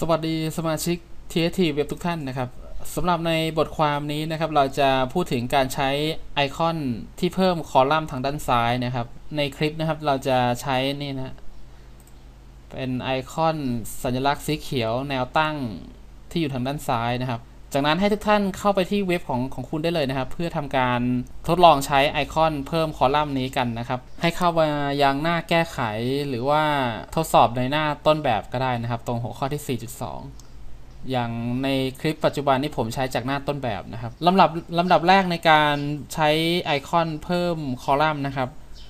สวัสดีสมาชิกทีเทีเว็บทุกท่านนะครับสำหรับในบทความนี้นะครับ เราจะพูดถึงการใช้ไอคอนที่เพิ่มคอลัมน์ทางด้านซ้ายนะครับ ในคลิปนะครับเราจะใช้นี่นะ เป็นไอคอนสัญลักษณ์สีเขียวแนวตั้งที่อยู่ทางด้านซ้ายนะครับจากนั้นให้ทุกท่านเข้าไปที่เว็บของของคุณได้เลยนะครับ เพื่อทำการทดลองใช้ไอคอนเพิ่มคอลัมน์นี้กันนะครับ ให้เข้ามายังหน้าแก้ไขหรือว่าทดสอบในหน้าต้นแบบก็ได้นะครับ ตรงหัวข้อที่ 4.2 อย่างในคลิปปัจจุบัน นี่ผมใช้จากหน้าต้นแบบนะครับลำดับลำดับแรกในการใช้ไอคอนเพิ่มคอลัมน์นะครับ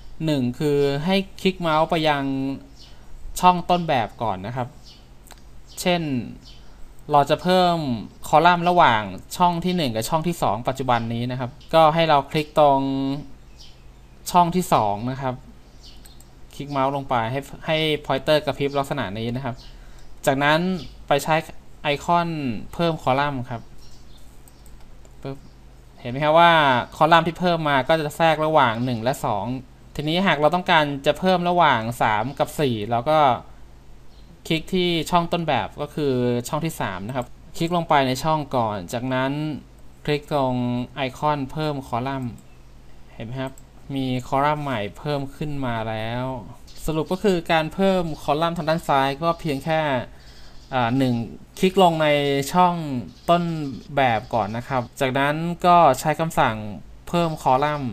1 คือให้คลิกเมาส์ไปยังช่องต้นแบบก่อนนะครับ เช่นเราจะเพิ่มคอลัมน์ระหว่างช่องที่1กับช่องที่ 2 ปัจจุบันนี้นะครับ ก็ให้เราคลิกตรงช่องที่ 2 นะครับคลิกเมาส์ลงไปให้ให้พอยเตอร์กระพริบลักษณะนี้นะครับ จากนั้นไปใช้ไอคอนเพิ่มคอลัมน์ครับ เห็นไหมครับว่าคอลัมน์ที่เพิ่มมาก็จะแทรกระหว่าง 1 และ 2 ทีนี้หากเราต้องการจะเพิ่มระหว่าง 3 กับ4เราก็คลิกที่ช่องต้นแบบก็คือช่องที่3นะครับ คลิกลงไปในช่องก่อน จากนั้นคลิกตรงไอคอนเพิ่มคอลัมน์ เห็นไหมครับมีคอลัมน์ใหม่เพิ่มขึ้นมาแล้ว สรุปก็คือการเพิ่มคอลัมน์ทางด้านซ้าย ก็เพียงแค่หนึ่งคลิกลงในช่องต้นแบบก่อนนะครับ จากนั้นก็ใช้คำสั่งเพิ่มคอลัมน์